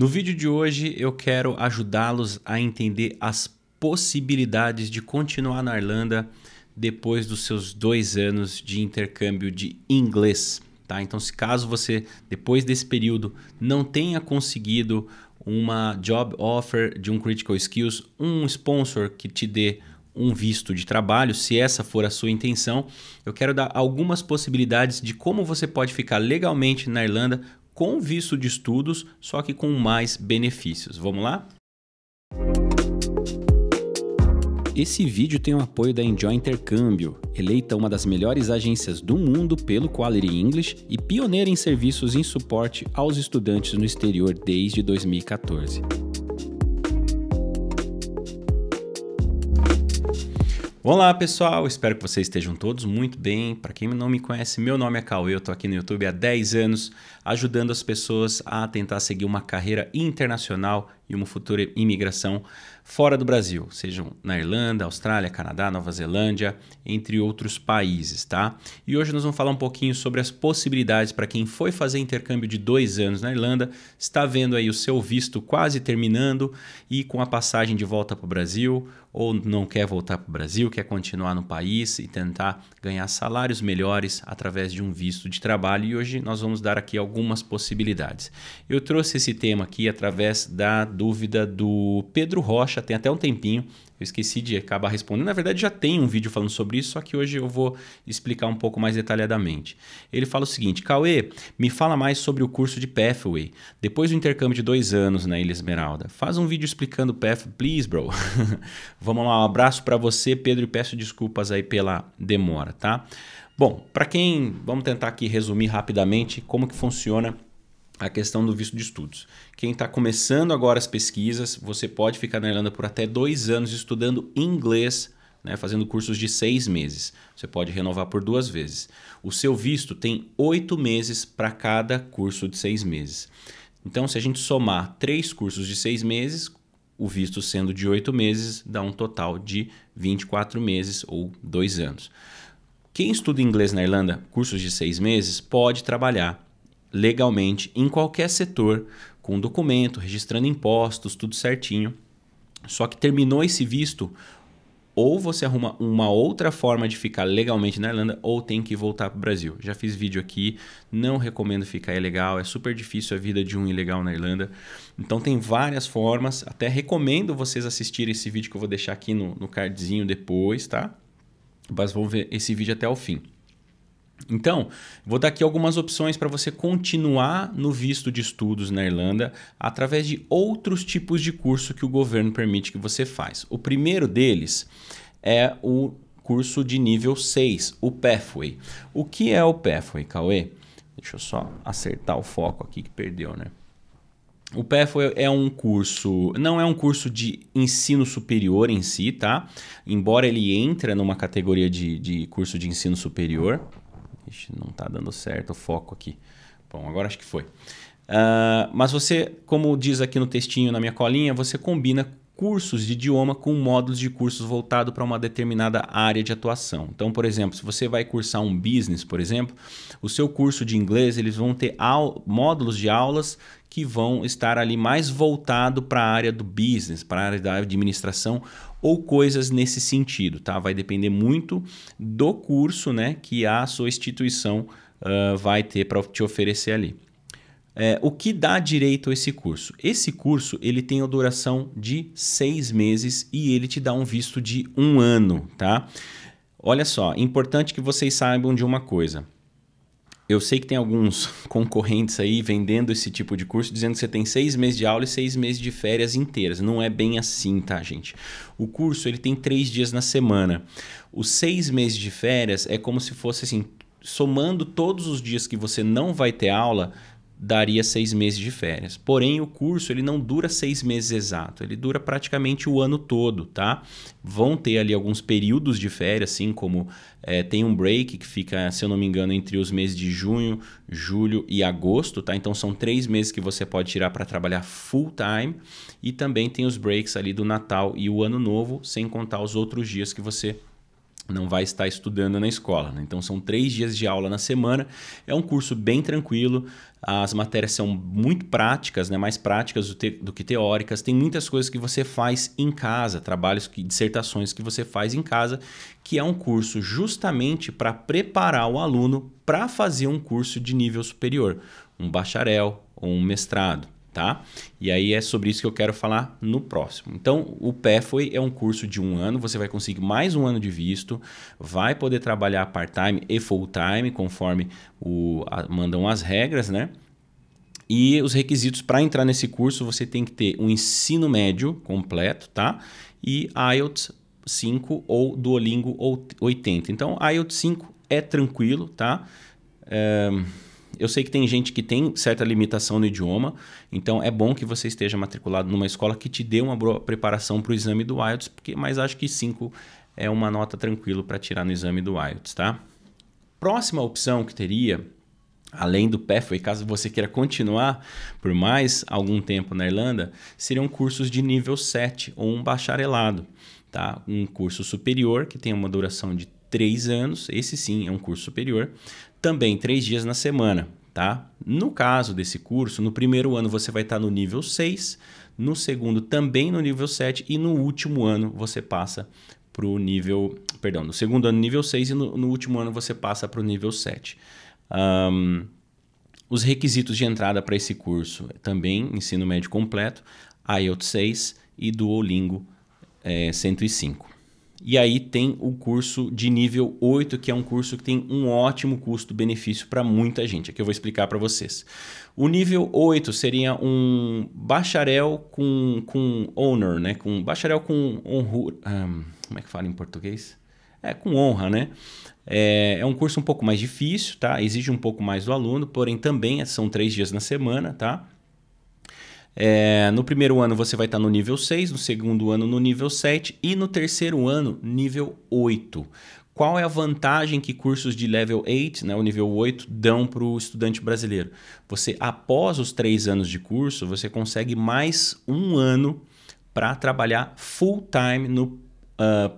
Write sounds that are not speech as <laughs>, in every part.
No vídeo de hoje eu quero ajudá-los a entender as possibilidades de continuar na Irlanda depois dos seus dois anos de intercâmbio de inglês. Tá? Então, se caso você, depois desse período, não tenha conseguido uma job offer de um Critical Skills, um sponsor que te dê um visto de trabalho, se essa for a sua intenção, eu quero dar algumas possibilidades de como você pode ficar legalmente na Irlanda com visto de estudos, só que com mais benefícios. Vamos lá? Esse vídeo tem o apoio da Enjoy Intercâmbio, eleita uma das melhores agências do mundo pelo Quality English e pioneira em serviços em suporte aos estudantes no exterior desde 2014. Olá pessoal, espero que vocês estejam todos muito bem. Para quem não me conhece, meu nome é Cauê, eu estou aqui no YouTube há 10 anos ajudando as pessoas a tentar seguir uma carreira internacional e uma futura imigração fora do Brasil, sejam na Irlanda, Austrália, Canadá, Nova Zelândia, entre outros países, tá? E hoje nós vamos falar um pouquinho sobre as possibilidades para quem foi fazer intercâmbio de dois anos na Irlanda, está vendo aí o seu visto quase terminando e com a passagem de volta para o Brasil, ou não quer voltar para o Brasil, quer continuar no país e tentar ganhar salários melhores através de um visto de trabalho. E hoje nós vamos dar aqui algumas possibilidades. Eu trouxe esse tema aqui através da dúvida do Pedro Rocha, tem até um tempinho. Eu esqueci de acabar respondendo. Na verdade, já tem um vídeo falando sobre isso, só que hoje eu vou explicar um pouco mais detalhadamente. Ele fala o seguinte: Cauê, me fala mais sobre o curso de Pathway. Depois do intercâmbio de dois anos na Ilha Esmeralda, faz um vídeo explicando Pathway, please, bro. <laughs> Vamos lá, um abraço para você, Pedro, e peço desculpas aí pela demora, tá? Bom, para quem, vamos tentar aqui resumir rapidamente como que funciona a questão do visto de estudos. Quem está começando agora as pesquisas, você pode ficar na Irlanda por até dois anos estudando inglês, né, fazendo cursos de seis meses. Você pode renovar por duas vezes. O seu visto tem oito meses para cada curso de seis meses. Então, se a gente somar três cursos de seis meses, o visto sendo de oito meses, dá um total de 24 meses ou dois anos. Quem estuda inglês na Irlanda, cursos de seis meses, pode trabalhar legalmente em qualquer setor, com documento, registrando impostos, tudo certinho. Só que terminou esse visto, ou você arruma uma outra forma de ficar legalmente na Irlanda, ou tem que voltar para o Brasil. Já fiz vídeo aqui, não recomendo ficar ilegal, é super difícil a vida de um ilegal na Irlanda. Então tem várias formas, até recomendo vocês assistirem esse vídeo que eu vou deixar aqui no, no cardzinho depois, tá? Mas vão ver esse vídeo até o fim. Então, vou dar aqui algumas opções para você continuar no visto de estudos na Irlanda através de outros tipos de curso que o governo permite que você faz. O primeiro deles é o curso de nível 6, o Pathway. O que é o Pathway, Cauê? Deixa eu só acertar o foco aqui que perdeu, né? O Pathway é um curso, não é um curso de ensino superior em si, tá? Embora ele entre numa categoria de, de curso de ensino superior, Ixi, não está dando certo o foco aqui. Bom, agora acho que foi. Uh, mas você, como diz aqui no textinho na minha colinha, você combina cursos de idioma com módulos de cursos voltado para uma determinada área de atuação. Então, por exemplo, se você vai cursar um business, por exemplo, o seu curso de inglês, eles vão ter módulos de aulas que vão estar ali mais voltado para a área do business, para a área da administração ou coisas nesse sentido, tá? Vai depender muito do curso, né, que a sua instituição uh, vai ter para te oferecer ali. É, o que dá direito a esse curso? Esse curso ele tem a duração de seis meses e ele te dá um visto de um ano, tá? Olha só, é importante que vocês saibam de uma coisa eu sei que tem alguns <laughs> concorrentes aí vendendo esse tipo de curso, dizendo que você tem seis meses de aula e seis meses de férias inteiras. Não é bem assim, tá, gente? O curso ele tem três dias na semana. Os seis meses de férias é como se fosse assim, somando todos os dias que você não vai ter aula, daria seis meses de férias. Porém, o curso ele não dura seis meses exato, ele dura praticamente o ano todo, tá? Vão ter ali alguns períodos de férias, assim como é, tem um break que fica, se eu não me engano, entre os meses de junho, julho e agosto, tá? Então são três meses que você pode tirar para trabalhar full time e também tem os breaks ali do Natal e o Ano Novo, sem contar os outros dias que você não vai estar estudando na escola. Né? Então são três dias de aula na semana. É um curso bem tranquilo. As matérias são muito práticas, né? mais práticas do, te... do, que teóricas. Tem muitas coisas que você faz em casa, trabalhos, que, dissertações que você faz em casa, que é um curso justamente para preparar o aluno para fazer um curso de nível superior, um bacharel ou um mestrado tá? E aí é sobre isso que eu quero falar no próximo. Então, o pé foi é um curso de um ano, você vai conseguir mais um ano de visto, vai poder trabalhar part-time e full-time, conforme o, a, mandam as regras, né? E os requisitos para entrar nesse curso, você tem que ter um ensino médio completo, tá? E IELTS 5 ou Duolingo 80. Então, IELTS 5 é tranquilo, tá? É... Eu sei que tem gente que tem certa limitação no idioma, então é bom que você esteja matriculado numa escola que te dê uma boa preparação para o exame do IELTS, porque, mas acho que 5 é uma nota tranquilo para tirar no exame do IELTS, tá? Próxima opção que teria além do Pathway, caso você queira continuar por mais algum tempo na Irlanda, seriam cursos de nível 7 ou um bacharelado, tá? Um curso superior que tem uma duração de 3 anos, esse sim é um curso superior, também três dias na semana, tá? No caso desse curso, no primeiro ano você vai estar no nível 6, no segundo também no nível 7 e no último ano você passa para o nível, perdão, no segundo ano nível 6 e no, no último ano você passa para o nível 7. Um, os requisitos de entrada para esse curso é também ensino médio completo, IELTS 6 e Duolingo é, eh, 105. E aí tem o curso de nível 8, que é um curso que tem um ótimo custo-benefício para muita gente. Aqui eu vou explicar para vocês. O nível 8 seria um bacharel com, com honor, né? Com bacharel com honra. Um, como é que fala em português? É, com honra, né? É, é, um curso um pouco mais difícil, tá? Exige um pouco mais do aluno, porém também são três dias na semana, tá? É, no primeiro ano você vai estar no nível 6, no segundo ano no nível 7 e no terceiro ano nível 8. Qual é a vantagem que cursos de level 8, né, o nível 8, dão para o estudante brasileiro? Você, após os três anos de curso, você consegue mais um ano para trabalhar full time no uh, ah,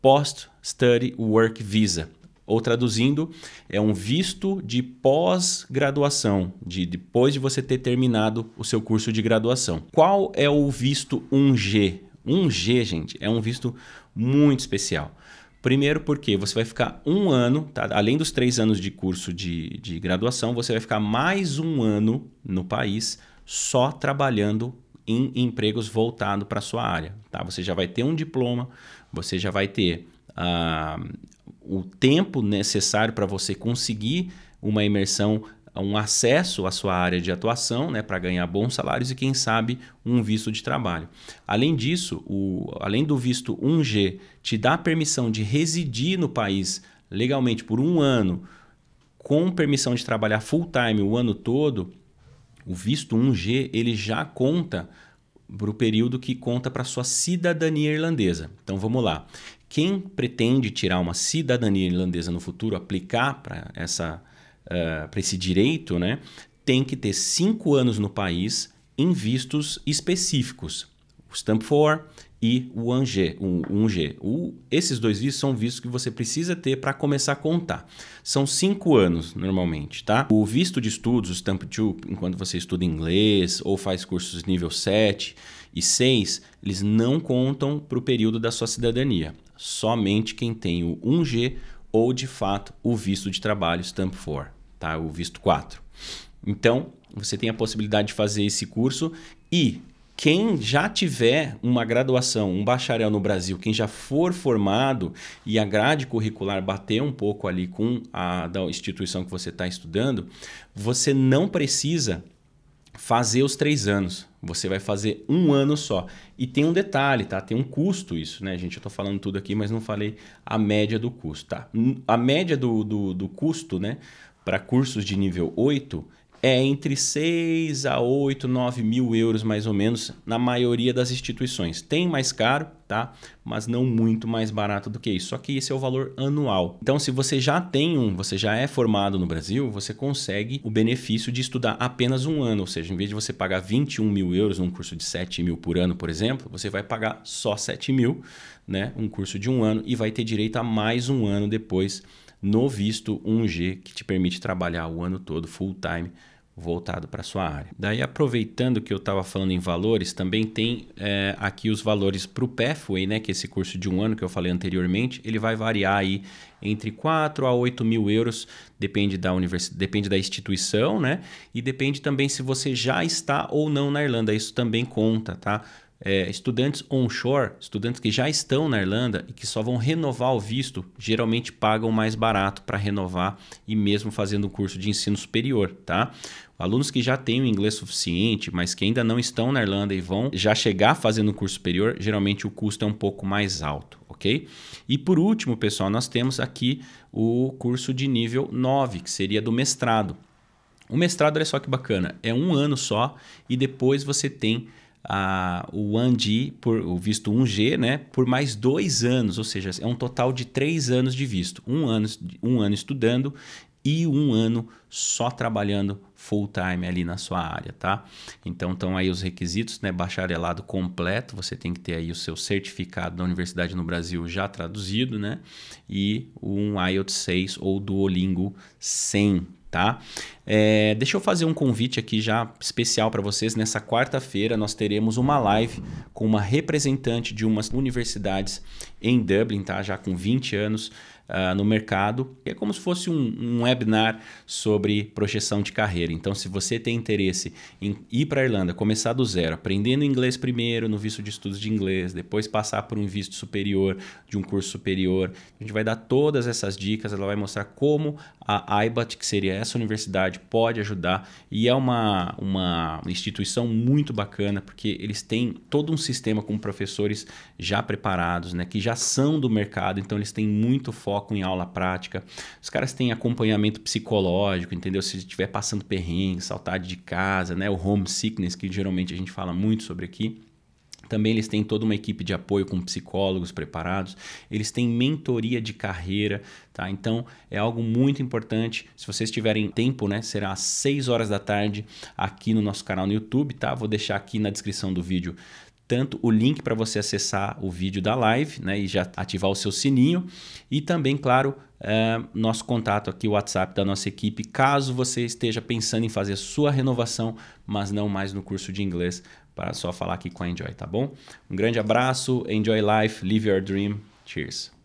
Post Study Work Visa. Ou traduzindo, é um visto de pós-graduação, de depois de você ter terminado o seu curso de graduação. Qual é o visto 1G? 1G, gente, é um visto muito especial. Primeiro porque você vai ficar um ano, tá? além dos três anos de curso de, de graduação, você vai ficar mais um ano no país só trabalhando em empregos voltados para sua área. Tá? Você já vai ter um diploma, você já vai ter uh, o tempo necessário para você conseguir uma imersão, um acesso à sua área de atuação, né, para ganhar bons salários e quem sabe um visto de trabalho. Além disso, o, além do visto 1G te dá permissão de residir no país legalmente por um ano, com permissão de trabalhar full time o ano todo, o visto 1G ele já conta para o período que conta para sua cidadania irlandesa. Então vamos lá quem pretende tirar uma cidadania irlandesa no futuro, aplicar para uh, eh, esse direito, né, tem que ter cinco anos no país em vistos específicos, o Stamp 4 e o 1G. O 1G. O, esses dois vistos são vistos que você precisa ter para começar a contar. São cinco anos, normalmente, tá? O visto de estudos, o Stamp 2, enquanto você estuda inglês ou faz cursos nível 7 e 6, eles não contam para o período da sua cidadania somente quem tem o 1G ou de fato o visto de trabalho Stamp 4, tá? O visto 4. Então, você tem a possibilidade de fazer esse curso e quem já tiver uma graduação, um bacharel no Brasil, quem já for formado e a grade curricular bater um pouco ali com a da instituição que você está estudando, você não precisa fazer os três anos. Você vai fazer um ano só. E tem um detalhe, tá? Tem um custo isso, né, gente? Eu tô falando tudo aqui, mas não falei a média do custo, tá? A média do, do, do custo, né, para cursos de nível 8 é entre 6 a 8, 9 mil euros mais ou menos na maioria das instituições. Tem mais caro, tá? Mas não muito mais barato do que isso. Só que esse é o valor anual. Então, se você já tem um, você já é formado no Brasil, você consegue o benefício de estudar apenas um ano. Ou seja, em vez de você pagar 21 mil euros num curso de 7 mil por ano, por exemplo, você vai pagar só 7 mil, né? Um curso de um ano e vai ter direito a mais um ano depois no visto 1G que te permite trabalhar o ano todo full time voltado para sua área. Daí, aproveitando que eu estava falando em valores, também tem é, aqui os valores para o Pathway, né, que é esse curso de um ano que eu falei anteriormente, ele vai variar aí entre 4 a 8 mil euros, depende da universidade, depende da instituição, né? E depende também se você já está ou não na Irlanda, isso também conta, tá? é, estudantes onshore, estudantes que já estão na Irlanda e que só vão renovar o visto, geralmente pagam mais barato para renovar e mesmo fazendo um curso de ensino superior, tá? Alunos que já têm o inglês suficiente, mas que ainda não estão na Irlanda e vão já chegar fazendo um curso superior, geralmente o custo é um pouco mais alto, ok? E por último, pessoal, nós temos aqui o curso de nível 9, que seria do mestrado. O mestrado, olha só que bacana, é um ano só e depois você tem o 1G, por, o visto 1G, né, por mais dois anos, ou seja, é um total de três anos de visto. Um ano, um ano estudando e um ano só trabalhando full time ali na sua área, tá? Então estão aí os requisitos, né? Bacharelado completo, você tem que ter aí o seu certificado da universidade no Brasil já traduzido, né? E um IELTS 6 ou Duolingo 100, tá? É, deixa eu fazer um convite aqui já especial para vocês. Nessa quarta-feira nós teremos uma live com uma representante de umas universidades em Dublin, tá? Já com 20 anos uh, no mercado. É como se fosse um, um, webinar sobre projeção de carreira. Então, se você tem interesse em ir para a Irlanda, começar do zero, aprendendo inglês primeiro no visto de estudos de inglês, depois passar por um visto superior, de um curso superior, a gente vai dar todas essas dicas. Ela vai mostrar como a IBAT, que seria essa universidade, pode ajudar. E é uma, uma instituição muito bacana, porque eles têm todo um sistema com professores já preparados, né, que já são do mercado, então eles têm muito foco foco em aula prática. Os caras têm acompanhamento psicológico, entendeu? Se estiver passando perrengue, saudade de casa, né? O homesickness, que geralmente a gente fala muito sobre aqui. Também eles têm toda uma equipe de apoio com psicólogos preparados, eles têm mentoria de carreira, tá? Então é algo muito importante. Se vocês tiverem tempo, né? Será às 6 horas da tarde aqui no nosso canal no YouTube, tá? Vou deixar aqui na descrição do vídeo tanto o link para você acessar o vídeo da live né, e já ativar o seu sininho, e também, claro, é, nosso contato aqui, o WhatsApp da nossa equipe, caso você esteja pensando em fazer sua renovação, mas não mais no curso de inglês, para só falar aqui com a Enjoy, tá bom? Um grande abraço, enjoy life, live your dream, cheers!